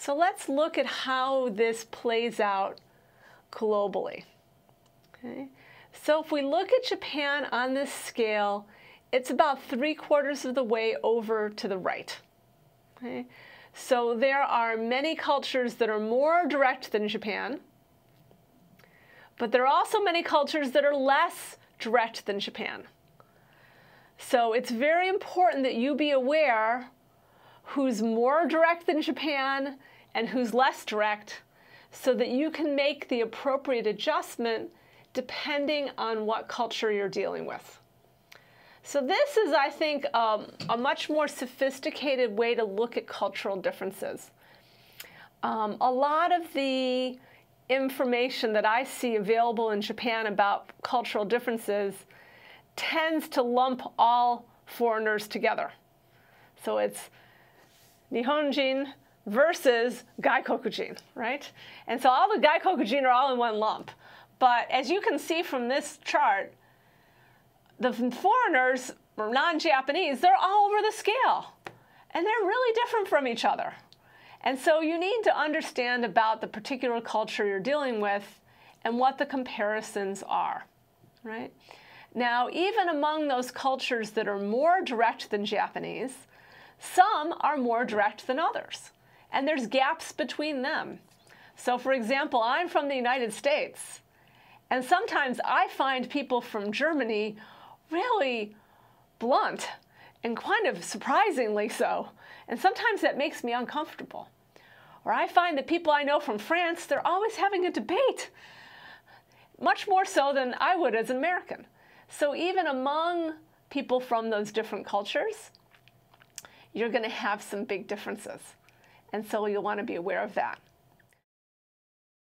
So let's look at how this plays out globally. Okay. So if we look at Japan on this scale, it's about three quarters of the way over to the right. Okay. So there are many cultures that are more direct than Japan, but there are also many cultures that are less direct than Japan. So it's very important that you be aware who's more direct than Japan and who's less direct so that you can make the appropriate adjustment depending on what culture you're dealing with. So this is, I think, um, a much more sophisticated way to look at cultural differences. Um, a lot of the information that I see available in Japan about cultural differences tends to lump all foreigners together. So it's Nihonjin versus Gaikokujin, right? And so all the Gaikokujin are all in one lump. But as you can see from this chart, the foreigners, non-Japanese, they're all over the scale. And they're really different from each other. And so you need to understand about the particular culture you're dealing with and what the comparisons are, right? Now, even among those cultures that are more direct than Japanese, some are more direct than others, and there's gaps between them. So, for example, I'm from the United States, and sometimes I find people from Germany really blunt and kind of surprisingly so. And sometimes that makes me uncomfortable. Or I find that people I know from France, they're always having a debate, much more so than I would as an American. So even among people from those different cultures, you're going to have some big differences. And so you'll want to be aware of that.